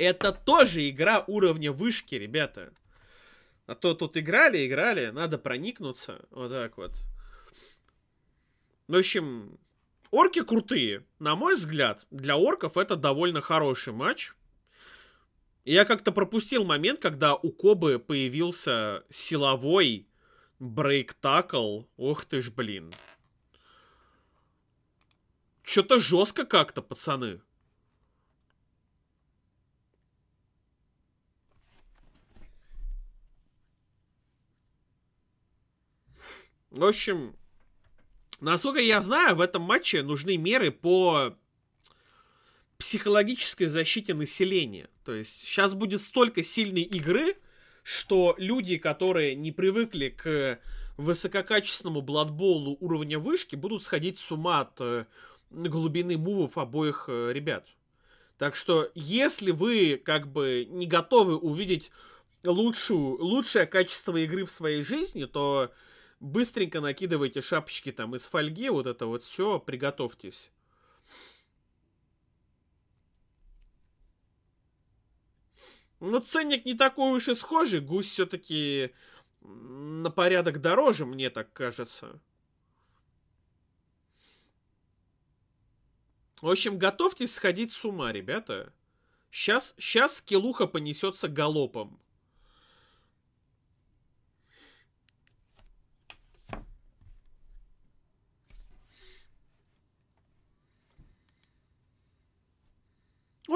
Это тоже игра уровня вышки, ребята. А то тут играли, играли, надо проникнуться. Вот так вот. В общем, орки крутые. На мой взгляд, для орков это довольно хороший матч. Я как-то пропустил момент, когда у Кобы появился силовой брейк-такл. Ох ты ж, блин. Что-то жестко как-то, пацаны. В общем, насколько я знаю, в этом матче нужны меры по психологической защите населения. То есть сейчас будет столько сильной игры, что люди, которые не привыкли к высококачественному бладболу уровня вышки, будут сходить с ума от э, глубины мувов обоих э, ребят. Так что, если вы как бы не готовы увидеть лучшую, лучшее качество игры в своей жизни, то Быстренько накидывайте шапочки там из фольги, вот это вот все, приготовьтесь. Но ну, ценник не такой уж и схожий. Гусь все-таки на порядок дороже, мне так кажется. В общем, готовьтесь сходить с ума, ребята. Сейчас, сейчас скиллуха понесется галопом.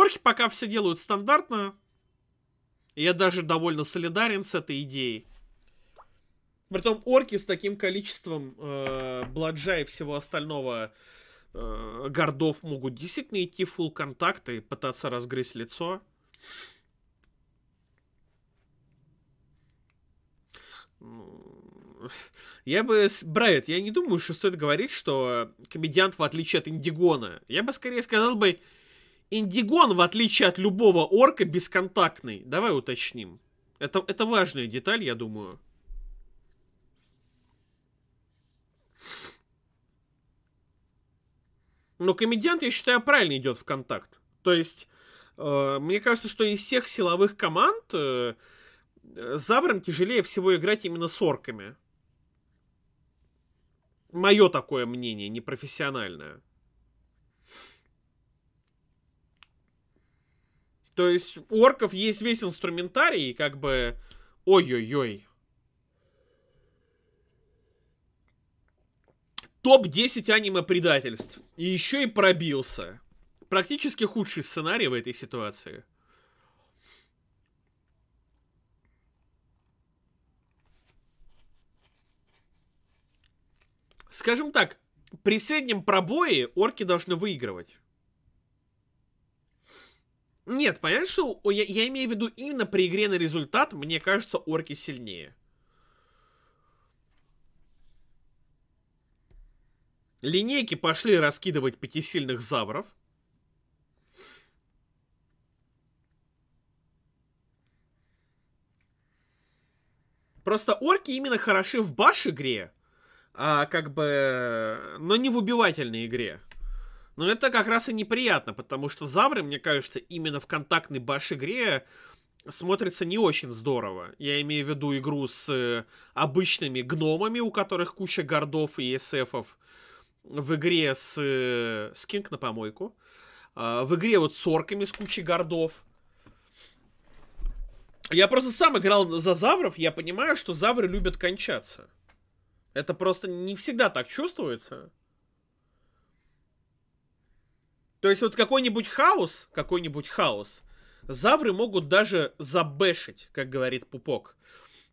Хорхи пока все делают стандартно. Я даже довольно солидарен с этой идеей. Притом орки с таким количеством э, бладжа и всего остального э, гордов могут действительно идти в фул контакт и пытаться разгрызть лицо. Ну, я бы... Брайт, я не думаю, что стоит говорить, что комедиант, в отличие от Индигона, я бы скорее сказал бы, Индигон, в отличие от любого орка, бесконтактный. Давай уточним. Это, это важная деталь, я думаю. Но комедиант, я считаю, правильно идет в контакт. То есть, э, мне кажется, что из всех силовых команд э, Заврам тяжелее всего играть именно с орками. Мое такое мнение, непрофессиональное. То есть у орков есть весь инструментарий, и как бы... Ой-ой-ой. Топ-10 аниме-предательств. И еще и пробился. Практически худший сценарий в этой ситуации. Скажем так, при среднем пробое орки должны выигрывать. Нет, понятно, что я, я имею в виду именно при игре на результат, мне кажется, орки сильнее. Линейки пошли раскидывать пятисильных завров. Просто орки именно хороши в баш игре, а как бы, но не в убивательной игре. Но это как раз и неприятно, потому что Завры, мне кажется, именно в контактной баш-игре смотрится не очень здорово. Я имею в виду игру с э, обычными гномами, у которых куча гордов и эсэфов. В игре с... Э, скинг на помойку. Э, в игре вот с орками с кучей гордов. Я просто сам играл за завров, я понимаю, что завры любят кончаться. Это просто не всегда так чувствуется. То есть вот какой-нибудь хаос, какой-нибудь хаос, завры могут даже забешить, как говорит Пупок.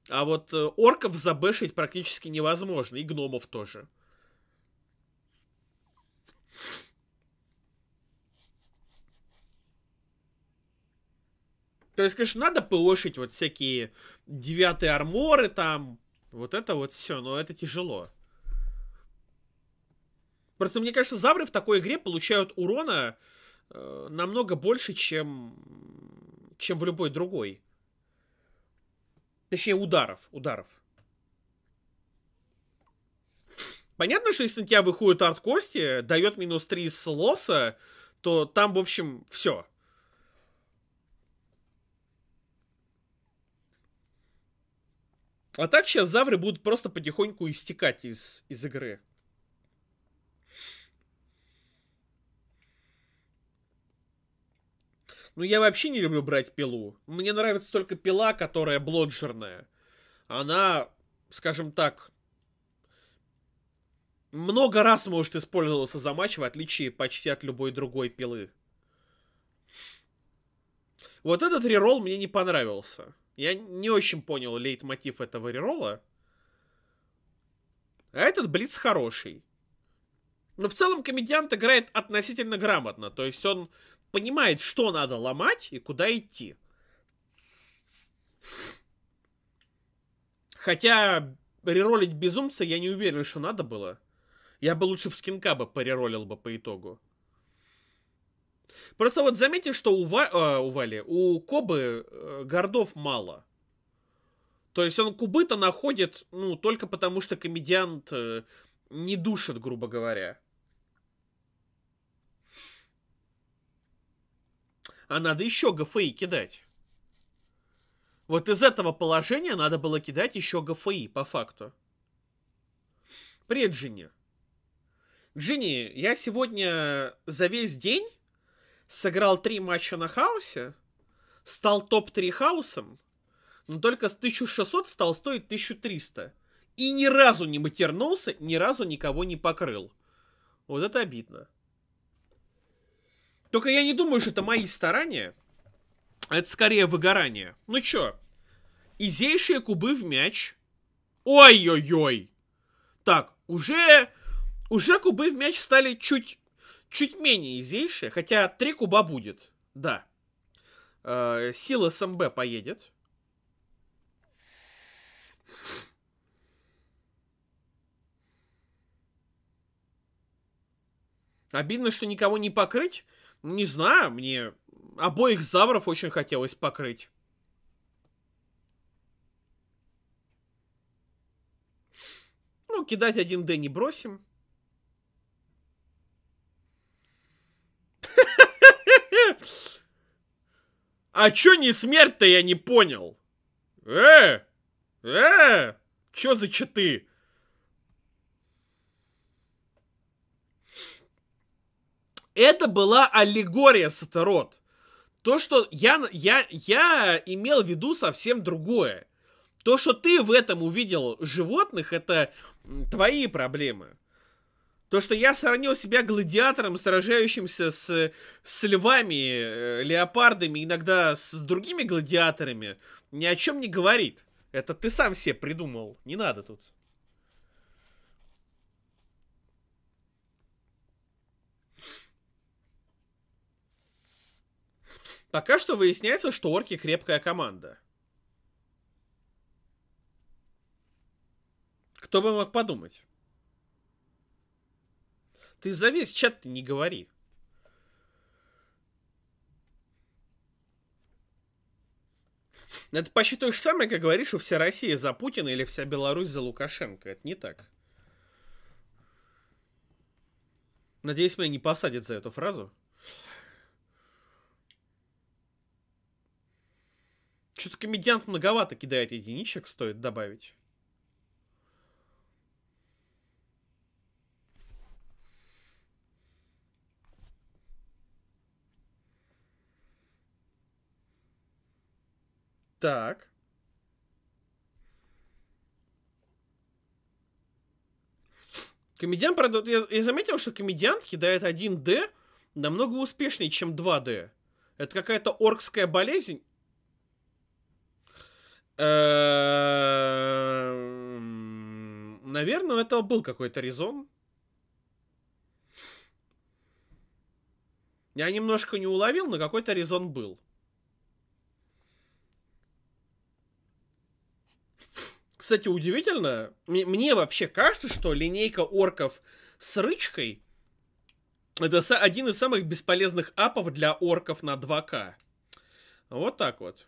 А вот э, орков забешить практически невозможно, и гномов тоже. То есть, конечно, надо пылошить вот всякие девятые арморы там, вот это вот все, но это тяжело. Просто мне кажется, Завры в такой игре получают урона э, намного больше, чем, чем в любой другой. Точнее, ударов. Ударов. Понятно, что если на тебя выходит арт кости, дает минус 3 с лоса, то там, в общем, все. А так сейчас завры будут просто потихоньку истекать из, из игры. Ну я вообще не люблю брать пилу. Мне нравится только пила, которая блоджерная. Она, скажем так, много раз может использоваться за матч, в отличие почти от любой другой пилы. Вот этот рерол мне не понравился. Я не очень понял лейтмотив этого рерола. А этот Блиц хороший. Но в целом комедиант играет относительно грамотно. То есть он понимает, что надо ломать и куда идти. Хотя реролить безумца я не уверен, что надо было. Я бы лучше в скинка бы пореролил бы по итогу. Просто вот заметил, что у, Ва... э, у Вали, у Кобы э, гордов мало. То есть он кубы-то находит, ну, только потому что комедиант э, не душит, грубо говоря. а надо еще ГФИ кидать. Вот из этого положения надо было кидать еще ГФИ, по факту. Привет, Джинни. Джинни, я сегодня за весь день сыграл три матча на хаосе, стал топ-3 хаосом, но только с 1600 стал стоить 1300. И ни разу не матернулся, ни разу никого не покрыл. Вот это обидно. Только я не думаю, что это мои старания. Это скорее выгорание. Ну чё? Изейшие кубы в мяч. Ой-ой-ой. Так, уже... Уже кубы в мяч стали чуть... Чуть менее изейшие, хотя три куба будет. Да. Э, сила СМБ поедет. Обидно, что никого не покрыть. Ну, не знаю, мне обоих завров очень хотелось покрыть. Ну, кидать один Д не бросим. А чё не смерть-то я не понял? Э! Э! Чё за читы? это была аллегория Сатарот. То, что я, я, я имел в виду совсем другое. То, что ты в этом увидел животных, это твои проблемы. То, что я сравнил себя гладиатором, сражающимся с, с львами, э, леопардами, иногда с другими гладиаторами, ни о чем не говорит. Это ты сам себе придумал. Не надо тут. Пока что выясняется, что орки крепкая команда. Кто бы мог подумать? Ты за весь чат не говори. Это почти то же самое, как говоришь, что вся Россия за Путина или вся Беларусь за Лукашенко. Это не так. Надеюсь, меня не посадят за эту фразу. Что-то комедиант многовато кидает единичек, стоит добавить. Так. Комедиан, правда, я, я заметил, что комедиант кидает 1D намного успешнее, чем 2D. Это какая-то оркская болезнь, Эм, Наверное, у этого был какой-то резон. Я немножко не уловил, но какой-то резон был. Кстати, удивительно, мне, вообще кажется, что линейка орков с рычкой это один из самых бесполезных апов для орков на 2К. Вот так вот.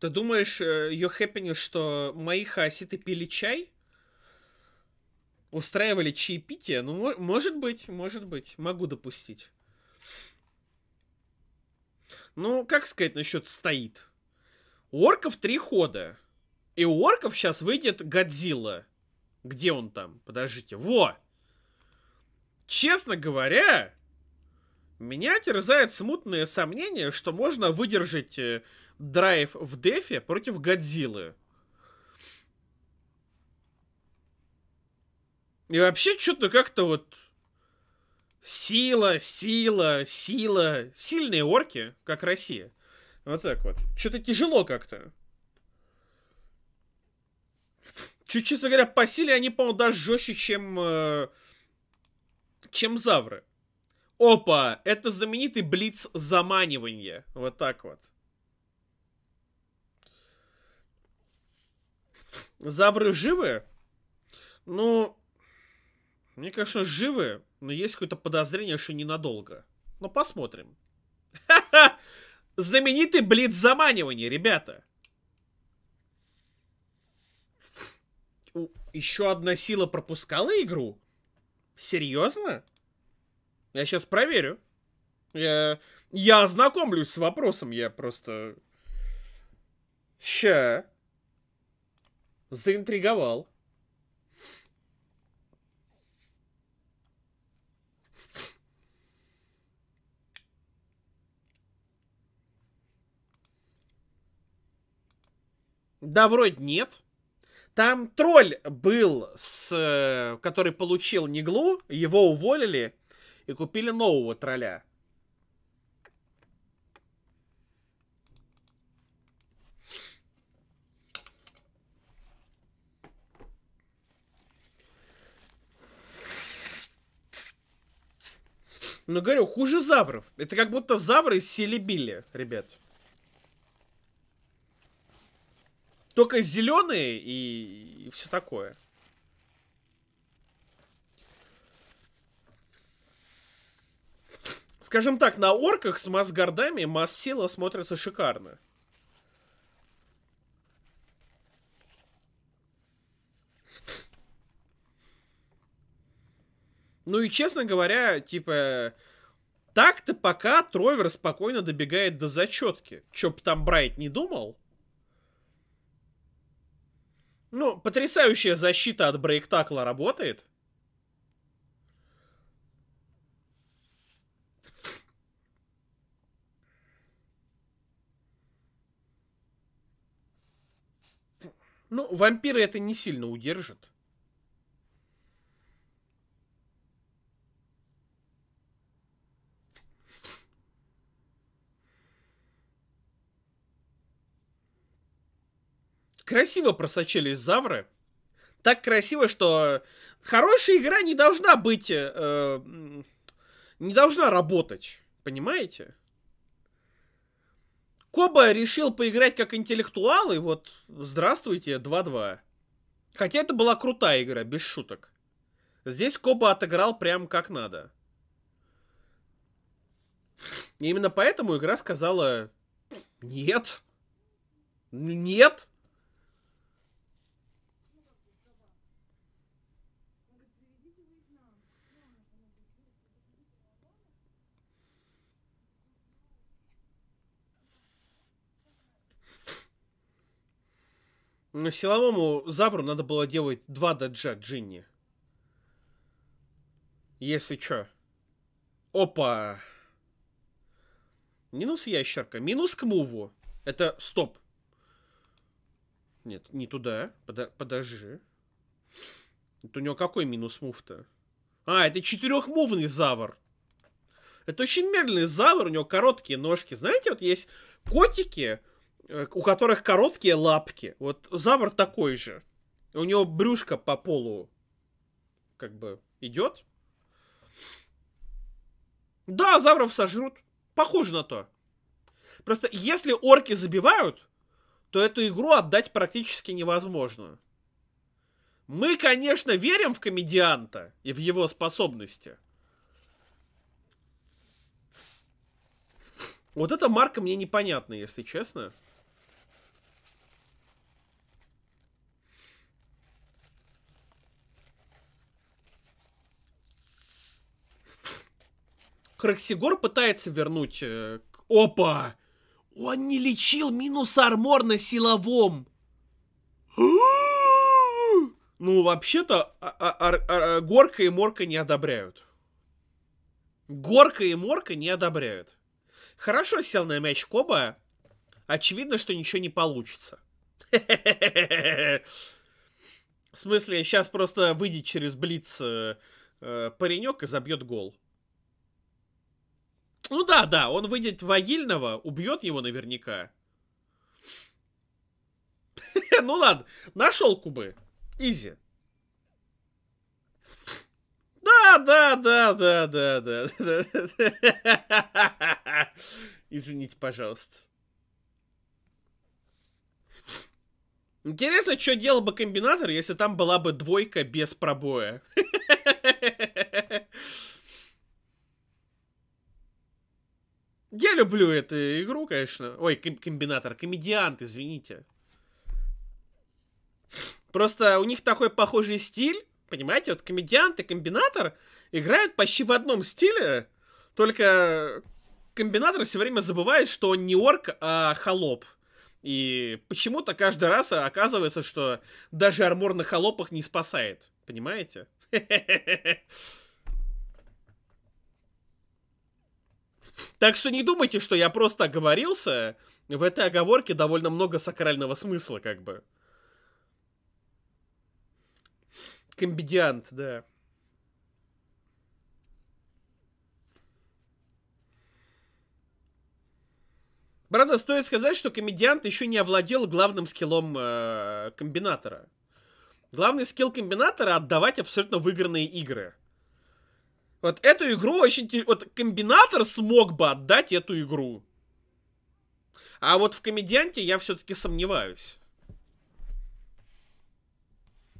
Ты думаешь, э, ее хэппинил, что мои хаоситы пили чай? Устраивали чаепитие? Ну, может быть, может быть. Могу допустить. Ну, как сказать насчет стоит? У орков три хода. И у орков сейчас выйдет Годзилла. Где он там? Подождите. Во! Честно говоря, меня терзают смутные сомнения, что можно выдержать э, драйв в дефе против Годзиллы. И вообще что-то как-то вот... Сила, сила, сила. Сильные орки, как Россия. Вот так вот. Что-то тяжело как-то. Чуть, честно говоря, по силе они, по-моему, даже жестче, чем... Э, чем завры. Опа! Это знаменитый блиц заманивания. Вот так вот. Завры живы? Ну, мне, конечно, живы, но есть какое-то подозрение, что ненадолго. Но посмотрим. Знаменитый блиц заманивание, ребята. Еще одна сила пропускала игру? Серьезно? Я сейчас проверю. Я, э, я ознакомлюсь с вопросом, я просто... Ща. Заинтриговал. Да, вроде нет. Там тролль был, с, э, который получил Неглу, его уволили и купили нового тролля. Ну говорю, хуже завров. Это как будто завры сели-били, ребят. Только зеленые и, и все такое. Скажем так, на орках с масс-гордами масс-сила смотрится шикарно. Ну и, честно говоря, типа... Так-то пока Тровер спокойно добегает до зачетки. Чё бы там Брайт не думал? Ну, потрясающая защита от брейктакла работает. Ну, вампиры это не сильно удержит. Красиво просочились Завры. Так красиво, что хорошая игра не должна быть... Э, не должна работать. Понимаете? Коба решил поиграть как интеллектуал, и вот, здравствуйте, 2-2. Хотя это была крутая игра, без шуток. Здесь Коба отыграл прям как надо. И именно поэтому игра сказала «Нет». Нет. Но силовому Завру надо было делать два доджа Джинни. Если чё. Опа! Минус ящерка. Минус к муву. Это стоп. Нет, не туда. Подо подожди. Это у него какой минус мув-то? А, это четырехмувный завр. Это очень медленный завр, у него короткие ножки. Знаете, вот есть котики, Э, у которых короткие лапки. Вот Завр такой же. У него брюшка по полу как бы идет. Да, Завров сожрут. Похоже на то. Просто если орки забивают, то эту игру отдать практически невозможно. Мы, конечно, верим в комедианта и в его способности. Вот эта марка мне непонятна, если честно. Краксигор пытается вернуть... Э, опа! Он не лечил минус армор на силовом! ну, вообще-то, а, а, горка и морка не одобряют. Горка и морка не одобряют. Хорошо сел на мяч Коба. Очевидно, что ничего не получится. В смысле, сейчас просто выйдет через блиц э, э, паренек и забьет гол. Ну да, да, он выйдет вагильного, убьет его наверняка. Ну ладно, нашел кубы. Изи. Да, да, да, да, да, да. Извините, пожалуйста. Интересно, что делал бы комбинатор, если там была бы двойка без пробоя. Я люблю эту игру, конечно. Ой, комбинатор, комедиант, извините. Просто у них такой похожий стиль, понимаете? Вот комедиант и комбинатор играют почти в одном стиле, только комбинатор все время забывает, что он не орк, а холоп. И почему-то каждый раз оказывается, что даже армор на холопах не спасает. Понимаете? Так что не думайте, что я просто оговорился. В этой оговорке довольно много сакрального смысла, как бы. Комбидиант, да. Правда, стоит сказать, что комедиант еще не овладел главным скиллом э, комбинатора. Главный скилл комбинатора — отдавать абсолютно выигранные игры. Вот эту игру очень... Вот комбинатор смог бы отдать эту игру. А вот в комедианте я все-таки сомневаюсь.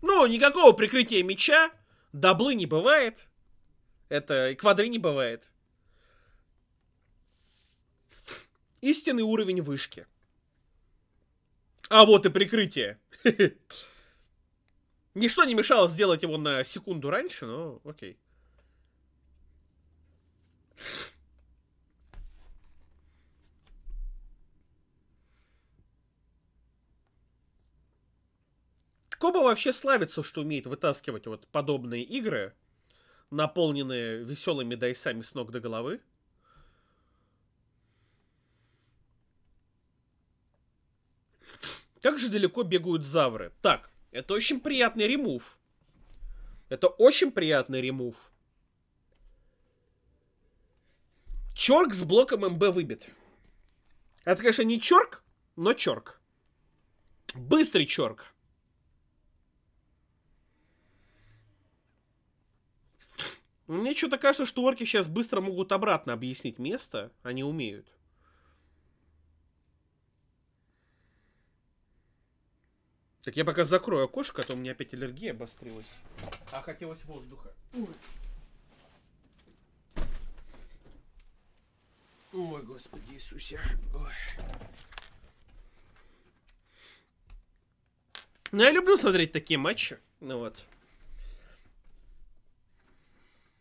Ну, никакого прикрытия меча. Даблы не бывает. Это и квадры не бывает. Истинный уровень вышки. А вот и прикрытие. Ничто не мешало сделать его на секунду раньше, но окей. Коба вообще славится, что умеет вытаскивать вот подобные игры, наполненные веселыми дайсами с ног до головы. Как же далеко бегают завры? Так, это очень приятный ремув. Это очень приятный ремув. Чорк с блоком МБ выбит. Это, конечно, не чорк, но чорк. Быстрый чорк. Ну, мне что-то кажется, что орки сейчас быстро могут обратно объяснить место. Они умеют. Так я пока закрою окошко, а то у меня опять аллергия обострилась. А хотелось воздуха. Ой. Ой, Господи Иисусе. Ой. Ну, я люблю смотреть такие матчи. Ну вот.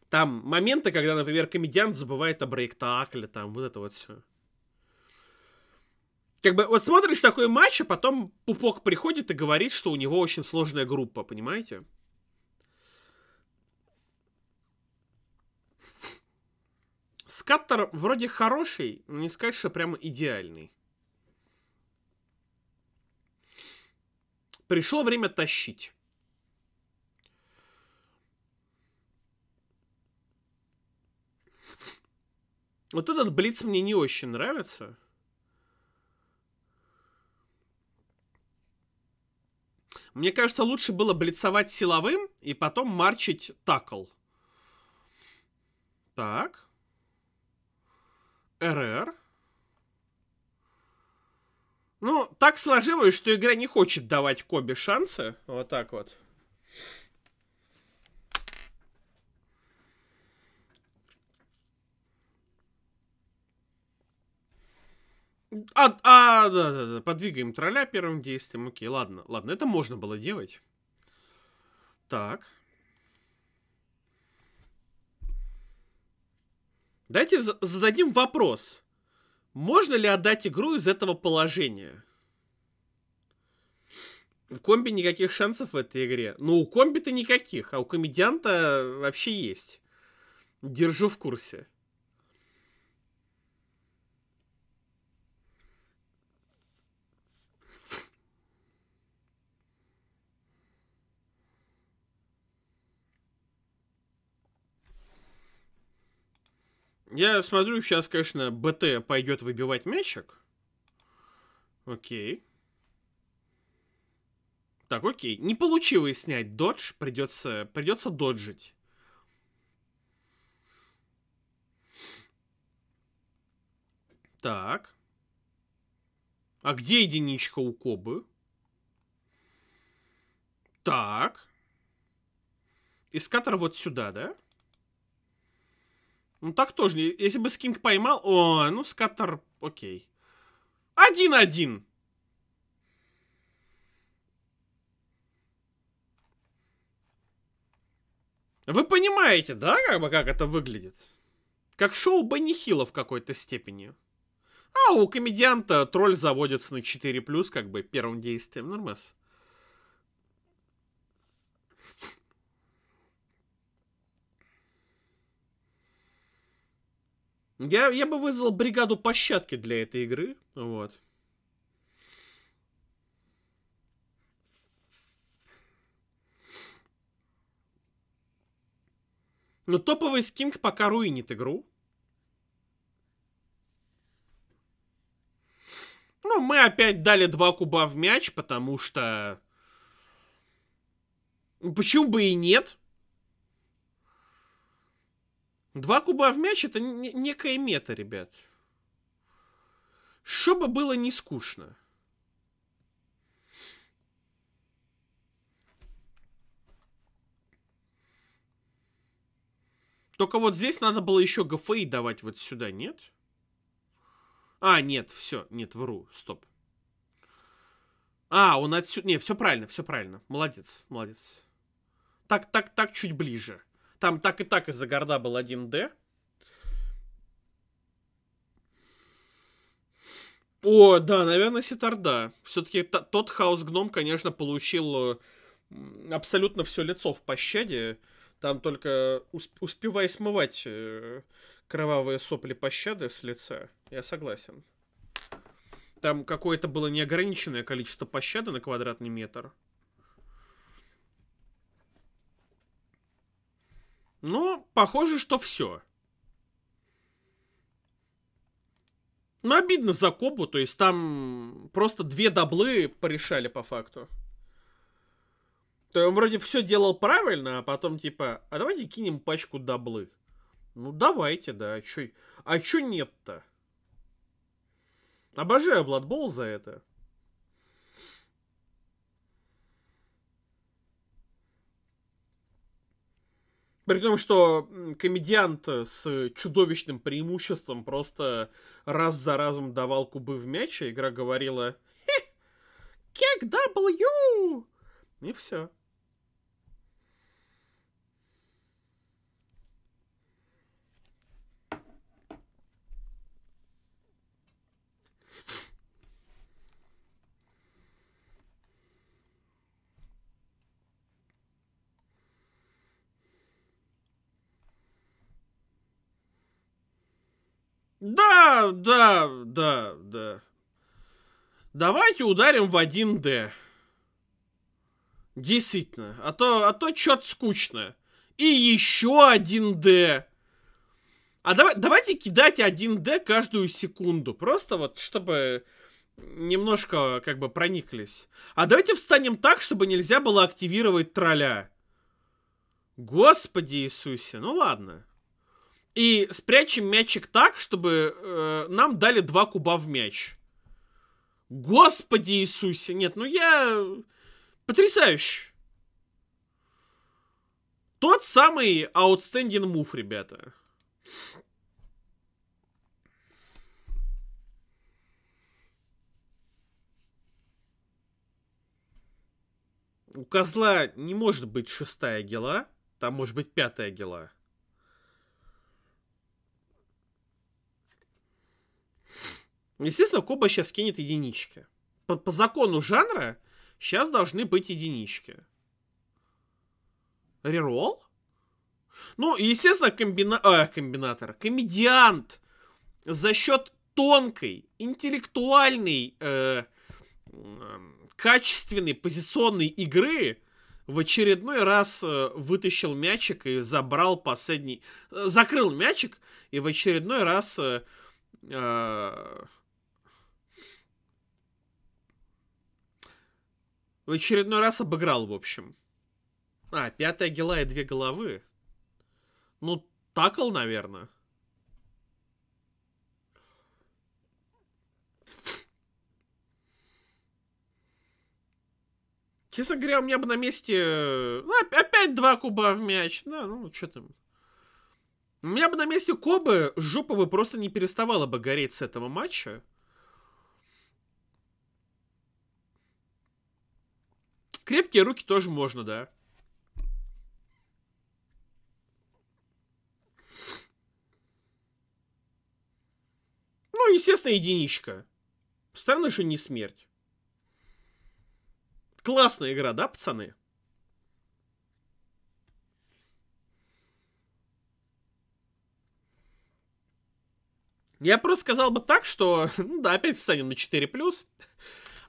Там моменты, когда, например, комедиант забывает о брейк-такле, там вот это вот все. Как бы вот смотришь такой матч, а потом пупок приходит и говорит, что у него очень сложная группа, понимаете? Скаттер вроде хороший, но не сказать, что прямо идеальный. Пришло время тащить. Вот этот блиц мне не очень нравится. Мне кажется, лучше было блицовать силовым и потом марчить такл. Так. РР. Ну, так сложилось, что игра не хочет давать Коби шансы. Вот так вот. А, а, да, да, да, подвигаем тролля первым действием. Окей, ладно, ладно, это можно было делать. Так. Давайте зададим вопрос. Можно ли отдать игру из этого положения? В комби никаких шансов в этой игре. Ну, у комби-то никаких, а у комедианта вообще есть. Держу в курсе. Я смотрю, сейчас, конечно, БТ пойдет выбивать мячик. Окей. Так, окей. Не получилось снять додж, придется, придется доджить. Так. А где единичка у Кобы? Так. Искатор вот сюда, да? Да. Ну так тоже. Если бы Скинг поймал... О, ну Скаттер... Окей. Один-один. Вы понимаете, да, как бы как это выглядит? Как шоу Банихила в какой-то степени. А у комедианта тролль заводится на 4+, как бы первым действием. Нормас. Я, я бы вызвал бригаду пощадки для этой игры. Вот. Но топовый скинг пока руинит игру. Ну, мы опять дали два куба в мяч, потому что... Ну, почему бы и нет? Два куба в мяч это некая мета, ребят. Чтобы было не скучно. Только вот здесь надо было еще ГФИ давать вот сюда, нет? А, нет, все, нет, вру, стоп. А, он отсюда... Не, все правильно, все правильно. Молодец, молодец. Так, так, так, чуть ближе. Там так и так из-за горда был 1D. О, да, наверное, Ситар, Все-таки тот хаос-гном, конечно, получил э, абсолютно все лицо в пощаде. Там только усп успевай смывать э, кровавые сопли пощады с лица. Я согласен. Там какое-то было неограниченное количество пощады на квадратный метр. Но ну, похоже, что все. Ну, обидно за Кобу, то есть там просто две даблы порешали по факту. То есть он вроде все делал правильно, а потом типа, а давайте кинем пачку даблы. Ну давайте, да, а чё, а чё нет-то? Обожаю Blood Bowl за это. При том, что комедиант э, с чудовищным преимуществом просто раз за разом давал кубы в мяч, а игра говорила «Хе! Кек W!» И все. Да, да, да, Давайте ударим в 1D. Действительно. А то, а то что-то скучно. И еще 1D. А давай, давайте кидать 1D каждую секунду. Просто вот, чтобы немножко как бы прониклись. А давайте встанем так, чтобы нельзя было активировать тролля. Господи Иисусе, ну ладно. И спрячем мячик так, чтобы э, нам дали два куба в мяч. Господи Иисусе! Нет, ну я... Потрясающе! Тот самый outstanding move, ребята. У козла не может быть шестая гела, там может быть пятая гела. Естественно, Коба сейчас кинет единички. По, по закону жанра сейчас должны быть единички. Рерол? Ну, естественно, комбина... э, комбинатор, комедиант за счет тонкой, интеллектуальной, э, э, качественной позиционной игры в очередной раз э, вытащил мячик и забрал последний... Э, закрыл мячик и в очередной раз... Э, а, в очередной раз обыграл, в общем. А, пятая гела и две головы. Ну, такл, наверное. Честно говоря, у меня бы на месте... Э, ну, опять два куба в мяч. Да, ну, что там... У меня бы на месте Кобы жопа бы просто не переставала бы гореть с этого матча. Крепкие руки тоже можно, да. Ну, естественно, единичка. Странно, что не смерть. Классная игра, да, пацаны? Я просто сказал бы так, что, ну да, опять встанем на 4+.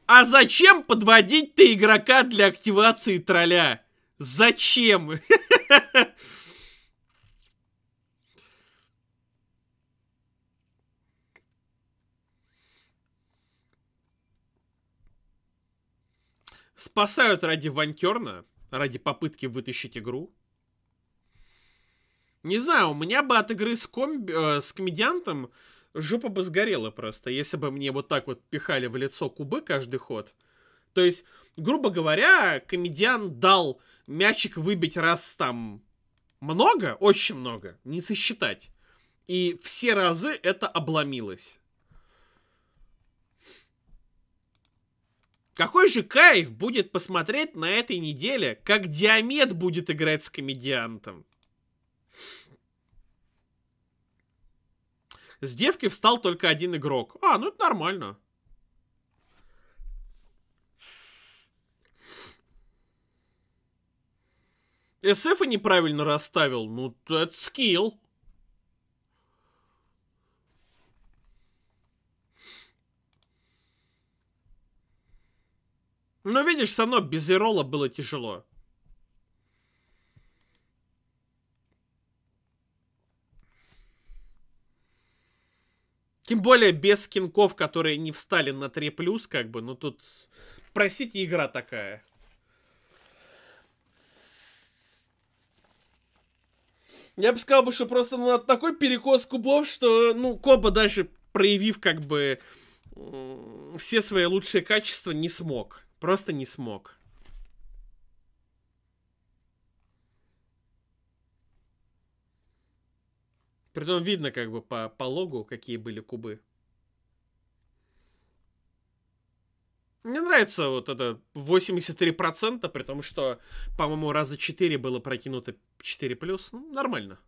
А зачем подводить ты игрока для активации тролля? Зачем? Спасают ради Вантерна, ради попытки вытащить игру. Не знаю, у меня бы от игры с, комби... э, с комедиантом жопа бы сгорела просто, если бы мне вот так вот пихали в лицо кубы каждый ход. То есть, грубо говоря, комедиан дал мячик выбить раз там много, очень много, не сосчитать. И все разы это обломилось. Какой же кайф будет посмотреть на этой неделе, как Диамет будет играть с комедиантом. С девки встал только один игрок. А, ну это нормально. СФ неправильно расставил. Ну, это скилл. Но видишь, все равно без Ирола было тяжело. Тем более без скинков, которые не встали на 3+, как бы, ну тут, простите, игра такая. Я бы сказал, бы, что просто ну, такой перекос кубов, что, ну, Коба даже проявив, как бы, все свои лучшие качества, не смог. Просто не смог. Притом видно как бы по, по логу, какие были кубы. Мне нравится вот это 83%, при том, что, по-моему, раза 4 было прокинуто 4+. Ну, нормально.